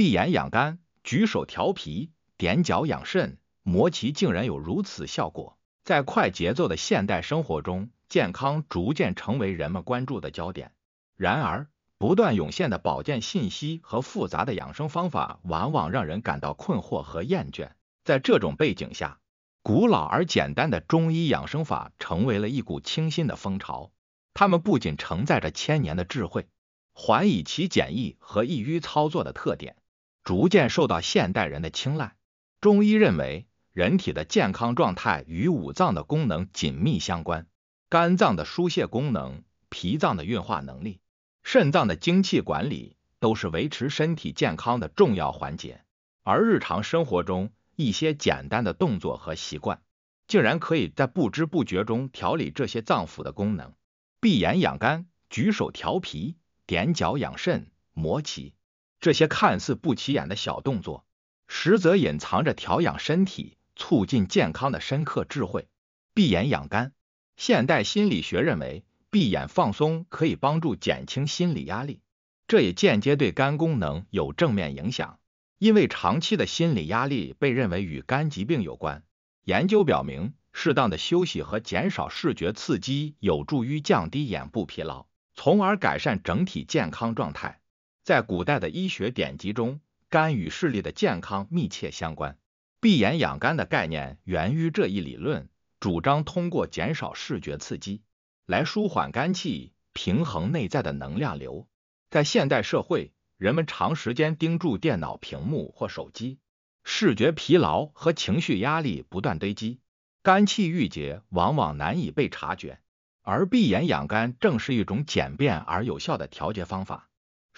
闭眼养肝，举手调脾，踮脚养肾，磨棋竟然有如此效果。在快节奏的现代生活中，健康逐渐成为人们关注的焦点。然而，不断涌现的保健信息和复杂的养生方法，往往让人感到困惑和厌倦。在这种背景下，古老而简单的中医养生法成为了一股清新的风潮。它们不仅承载着千年的智慧，还以其简易和易于操作的特点。逐渐受到现代人的青睐。中医认为，人体的健康状态与五脏的功能紧密相关。肝脏的疏泄功能、脾脏的运化能力、肾脏的精气管理，都是维持身体健康的重要环节。而日常生活中一些简单的动作和习惯，竟然可以在不知不觉中调理这些脏腑的功能。闭眼养肝，举手调脾，踮脚养肾，摩脐。这些看似不起眼的小动作，实则隐藏着调养身体、促进健康的深刻智慧。闭眼养肝，现代心理学认为，闭眼放松可以帮助减轻心理压力，这也间接对肝功能有正面影响。因为长期的心理压力被认为与肝疾病有关。研究表明，适当的休息和减少视觉刺激有助于降低眼部疲劳，从而改善整体健康状态。在古代的医学典籍中，肝与视力的健康密切相关。闭眼养肝的概念源于这一理论，主张通过减少视觉刺激来舒缓肝气，平衡内在的能量流。在现代社会，人们长时间盯住电脑屏幕或手机，视觉疲劳和情绪压力不断堆积，肝气郁结往往难以被察觉。而闭眼养肝正是一种简便而有效的调节方法。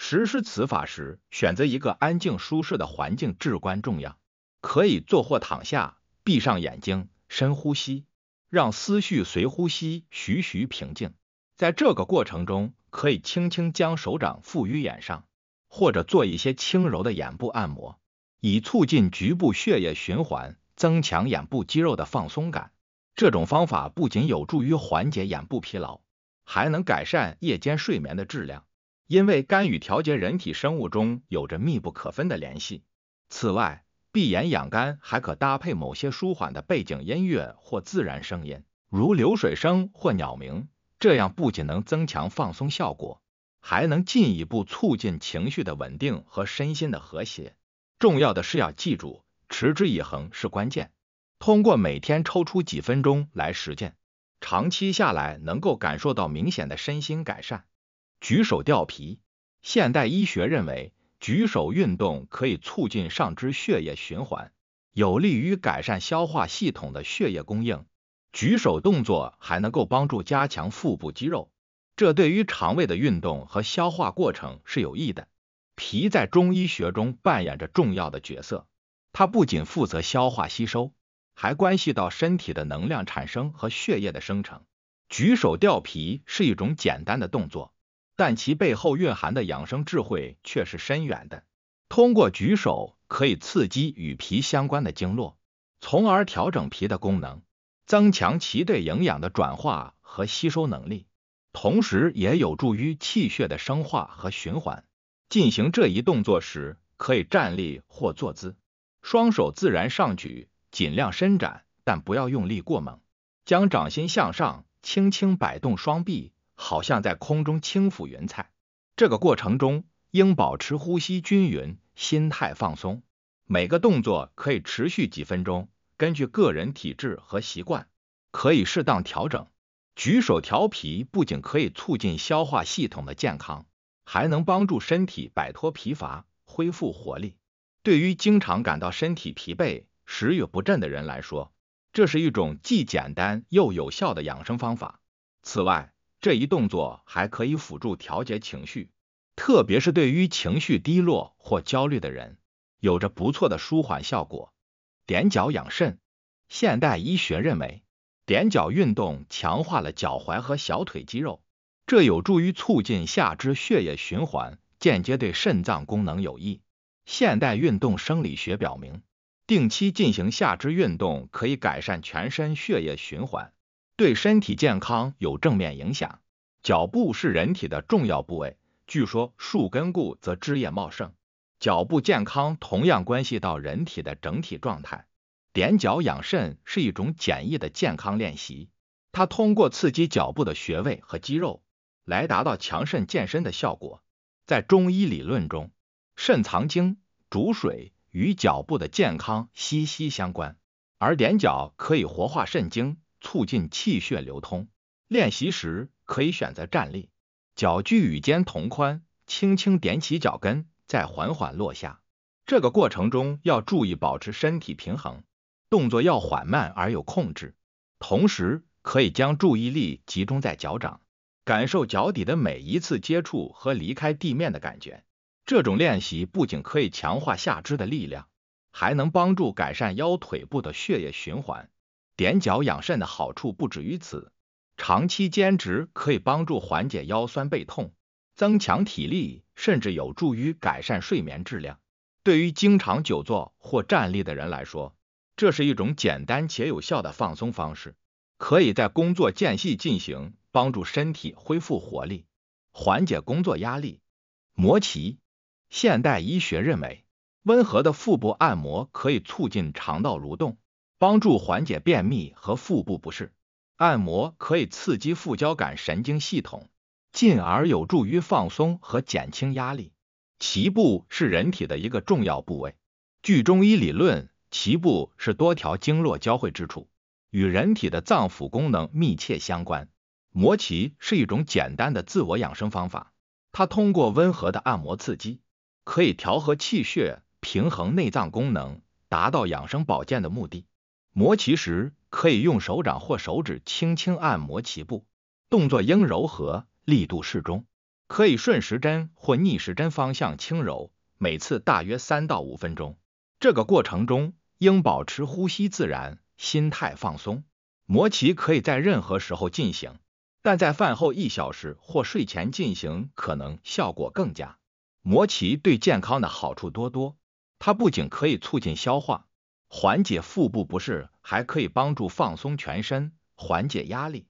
实施此法时，选择一个安静舒适的环境至关重要。可以坐或躺下，闭上眼睛，深呼吸，让思绪随呼吸徐徐平静。在这个过程中，可以轻轻将手掌覆于眼上，或者做一些轻柔的眼部按摩，以促进局部血液循环，增强眼部肌肉的放松感。这种方法不仅有助于缓解眼部疲劳，还能改善夜间睡眠的质量。因为肝与调节人体生物钟有着密不可分的联系。此外，闭眼养肝还可搭配某些舒缓的背景音乐或自然声音，如流水声或鸟鸣，这样不仅能增强放松效果，还能进一步促进情绪的稳定和身心的和谐。重要的是要记住，持之以恒是关键。通过每天抽出几分钟来实践，长期下来能够感受到明显的身心改善。举手掉皮。现代医学认为，举手运动可以促进上肢血液循环，有利于改善消化系统的血液供应。举手动作还能够帮助加强腹部肌肉，这对于肠胃的运动和消化过程是有益的。脾在中医学中扮演着重要的角色，它不仅负责消化吸收，还关系到身体的能量产生和血液的生成。举手掉皮是一种简单的动作。但其背后蕴含的养生智慧却是深远的。通过举手可以刺激与脾相关的经络，从而调整脾的功能，增强其对营养的转化和吸收能力，同时也有助于气血的生化和循环。进行这一动作时，可以站立或坐姿，双手自然上举，尽量伸展，但不要用力过猛。将掌心向上，轻轻摆动双臂。好像在空中轻抚云彩。这个过程中应保持呼吸均匀，心态放松。每个动作可以持续几分钟，根据个人体质和习惯可以适当调整。举手调皮不仅可以促进消化系统的健康，还能帮助身体摆脱疲乏，恢复活力。对于经常感到身体疲惫、食欲不振的人来说，这是一种既简单又有效的养生方法。此外，这一动作还可以辅助调节情绪，特别是对于情绪低落或焦虑的人，有着不错的舒缓效果。踮脚养肾，现代医学认为，踮脚运动强化了脚踝和小腿肌肉，这有助于促进下肢血液循环，间接对肾脏功能有益。现代运动生理学表明，定期进行下肢运动可以改善全身血液循环。对身体健康有正面影响。脚部是人体的重要部位，据说树根固则枝叶茂盛，脚部健康同样关系到人体的整体状态。踮脚养肾是一种简易的健康练习，它通过刺激脚部的穴位和肌肉，来达到强肾健身的效果。在中医理论中，肾藏精主水，与脚部的健康息息相关，而踮脚可以活化肾精。促进气血流通。练习时可以选择站立，脚距与肩同宽，轻轻踮起脚跟，再缓缓落下。这个过程中要注意保持身体平衡，动作要缓慢而有控制。同时，可以将注意力集中在脚掌，感受脚底的每一次接触和离开地面的感觉。这种练习不仅可以强化下肢的力量，还能帮助改善腰腿部的血液循环。踮脚养肾的好处不止于此，长期坚持可以帮助缓解腰酸背痛，增强体力，甚至有助于改善睡眠质量。对于经常久坐或站立的人来说，这是一种简单且有效的放松方式，可以在工作间隙进行，帮助身体恢复活力，缓解工作压力。摩脐，现代医学认为，温和的腹部按摩可以促进肠道蠕动。帮助缓解便秘和腹部不适，按摩可以刺激副交感神经系统，进而有助于放松和减轻压力。脐部是人体的一个重要部位，据中医理论，脐部是多条经络交汇之处，与人体的脏腑功能密切相关。摩脐是一种简单的自我养生方法，它通过温和的按摩刺激，可以调和气血，平衡内脏功能，达到养生保健的目的。磨脐时可以用手掌或手指轻轻按摩脐部，动作应柔和，力度适中，可以顺时针或逆时针方向轻柔，每次大约三到五分钟。这个过程中应保持呼吸自然，心态放松。磨脐可以在任何时候进行，但在饭后一小时或睡前进行可能效果更佳。磨脐对健康的好处多多，它不仅可以促进消化。缓解腹部不适，还可以帮助放松全身，缓解压力。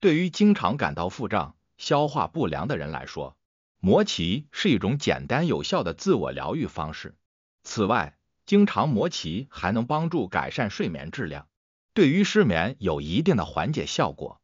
对于经常感到腹胀、消化不良的人来说，摩脐是一种简单有效的自我疗愈方式。此外，经常摩脐还能帮助改善睡眠质量，对于失眠有一定的缓解效果。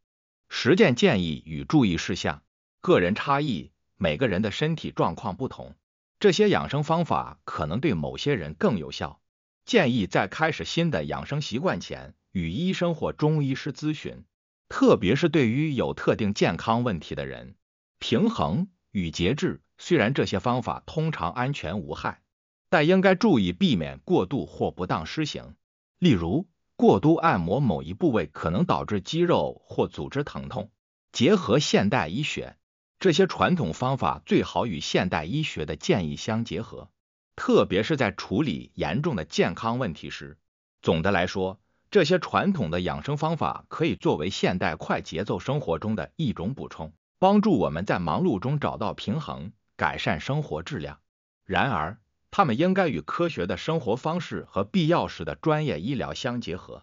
实践建议与注意事项：个人差异，每个人的身体状况不同，这些养生方法可能对某些人更有效。建议在开始新的养生习惯前，与医生或中医师咨询，特别是对于有特定健康问题的人。平衡与节制，虽然这些方法通常安全无害，但应该注意避免过度或不当施行。例如，过度按摩某一部位可能导致肌肉或组织疼痛。结合现代医学，这些传统方法最好与现代医学的建议相结合。特别是在处理严重的健康问题时，总的来说，这些传统的养生方法可以作为现代快节奏生活中的一种补充，帮助我们在忙碌中找到平衡，改善生活质量。然而，它们应该与科学的生活方式和必要时的专业医疗相结合。